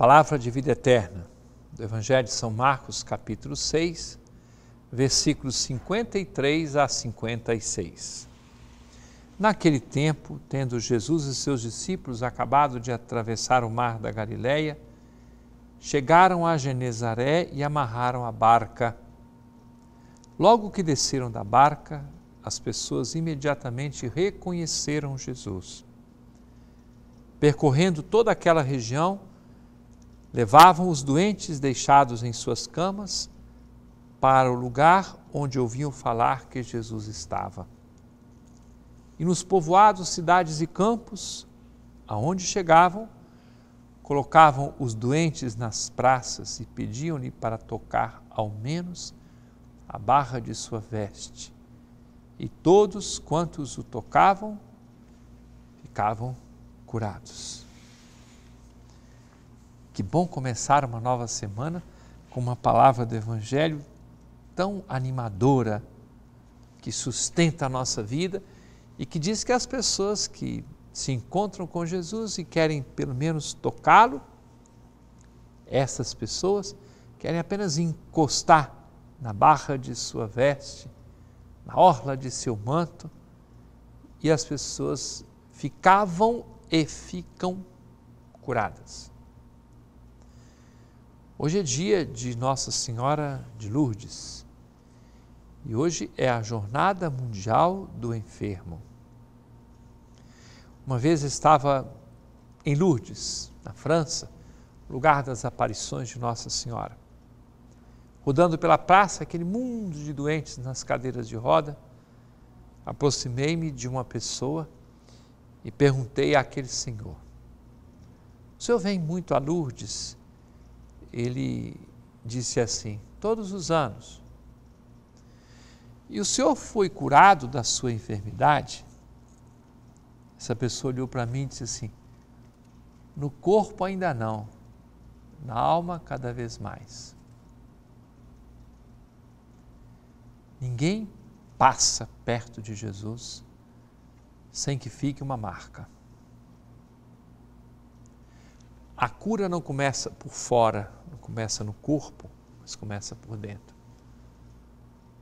Palavra de vida eterna do Evangelho de São Marcos, capítulo 6, versículos 53 a 56. Naquele tempo, tendo Jesus e seus discípulos acabado de atravessar o mar da Galileia, chegaram a Genezaré e amarraram a barca. Logo que desceram da barca, as pessoas imediatamente reconheceram Jesus. Percorrendo toda aquela região, Levavam os doentes deixados em suas camas para o lugar onde ouviam falar que Jesus estava. E nos povoados, cidades e campos, aonde chegavam, colocavam os doentes nas praças e pediam-lhe para tocar ao menos a barra de sua veste. E todos quantos o tocavam ficavam curados. Que bom começar uma nova semana com uma palavra do Evangelho tão animadora, que sustenta a nossa vida e que diz que as pessoas que se encontram com Jesus e querem pelo menos tocá-lo, essas pessoas querem apenas encostar na barra de sua veste, na orla de seu manto, e as pessoas ficavam e ficam curadas. Hoje é dia de Nossa Senhora de Lourdes e hoje é a Jornada Mundial do Enfermo. Uma vez estava em Lourdes, na França, lugar das aparições de Nossa Senhora. Rodando pela praça, aquele mundo de doentes nas cadeiras de roda, aproximei-me de uma pessoa e perguntei àquele senhor: O senhor vem muito a Lourdes? ele disse assim: Todos os anos. E o senhor foi curado da sua enfermidade? Essa pessoa olhou para mim e disse assim: No corpo ainda não, na alma cada vez mais. Ninguém passa perto de Jesus sem que fique uma marca. A cura não começa por fora, não começa no corpo, mas começa por dentro.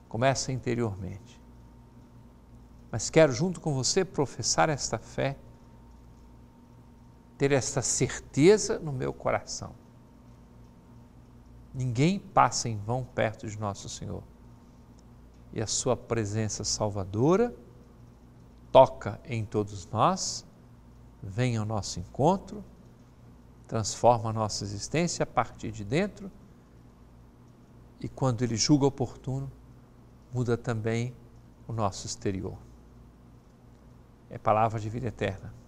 Começa interiormente. Mas quero, junto com você, professar esta fé, ter esta certeza no meu coração. Ninguém passa em vão perto de Nosso Senhor. E a Sua presença salvadora toca em todos nós, vem ao nosso encontro transforma a nossa existência a partir de dentro e, quando Ele julga oportuno, muda também o nosso exterior. É palavra de vida eterna.